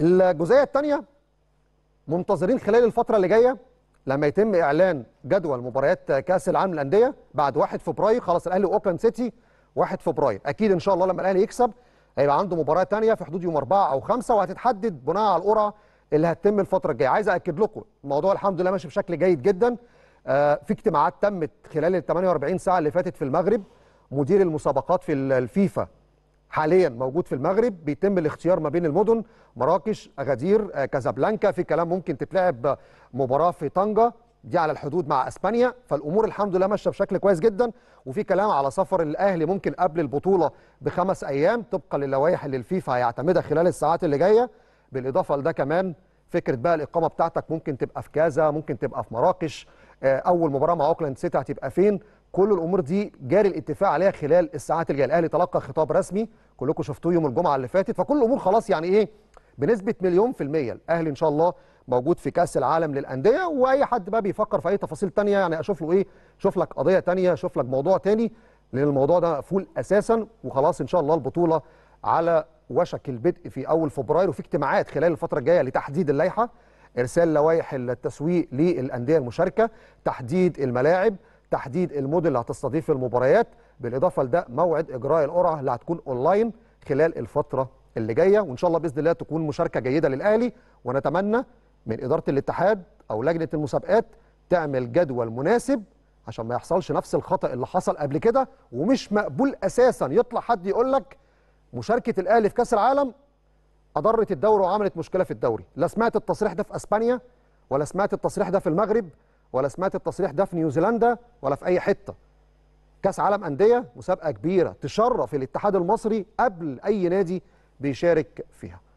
الجزئيه الثانيه منتظرين خلال الفتره اللي جايه لما يتم اعلان جدول مباريات كاس العالم للانديه بعد 1 فبراير خلاص الاهلي واوكلاند سيتي 1 فبراير اكيد ان شاء الله لما الاهلي يكسب هيبقى عنده مباراه ثانيه في حدود يوم 4 او 5 وهتتحدد بناء على القرعه اللي هتتم الفتره الجايه عايز اكد لكم الموضوع الحمد لله ماشي بشكل جيد جدا آه، في اجتماعات تمت خلال ال 48 ساعه اللي فاتت في المغرب مدير المسابقات في الفيفا حاليا موجود في المغرب بيتم الاختيار ما بين المدن مراكش اغادير آه، كازابلانكا في كلام ممكن تتلعب مباراه في طنجه دي على الحدود مع اسبانيا فالامور الحمد لله ماشيه بشكل كويس جدا وفي كلام على سفر الاهلي ممكن قبل البطوله بخمس ايام طبقا للوائح اللي الفيفا هيعتمدها خلال الساعات اللي جايه بالاضافه لده كمان فكره بقى الاقامه بتاعتك ممكن تبقى في كذا ممكن تبقى في مراكش آه، اول مباراه مع اوكلاند سيتي هتبقى فين كل الامور دي جاري الاتفاق عليها خلال الساعات الجايه الاهلي تلقى خطاب رسمي كلكم شفتوه يوم الجمعه اللي فاتت فكل الامور خلاص يعني ايه بنسبه مليون في الميه الاهلي ان شاء الله موجود في كاس العالم للانديه واي حد بقى بيفكر في اي تفاصيل تانية يعني اشوف له ايه شوف لك قضيه تانية شوف لك موضوع تاني لان الموضوع ده مقفول اساسا وخلاص ان شاء الله البطوله على وشك البدء في اول فبراير وفي اجتماعات خلال الفتره الجايه لتحديد اللائحه ارسال لوائح التسويق للانديه المشاركه تحديد الملاعب تحديد الموديل اللي هتستضيف المباريات بالاضافه لده موعد اجراء القرعه اللي هتكون اونلاين خلال الفتره اللي جايه وان شاء الله باذن الله تكون مشاركه جيده للاهلي ونتمنى من اداره الاتحاد او لجنه المسابقات تعمل جدول مناسب عشان ما يحصلش نفس الخطا اللي حصل قبل كده ومش مقبول اساسا يطلع حد يقول لك مشاركه الاهلي في كاس العالم اضرت الدوري وعملت مشكله في الدوري لا سمعت التصريح ده في اسبانيا ولا سمعت التصريح ده في المغرب ولا سمعت التصريح ده في نيوزيلندا ولا في اي حته كاس عالم انديه مسابقه كبيره تشرف الاتحاد المصري قبل اي نادي بيشارك فيها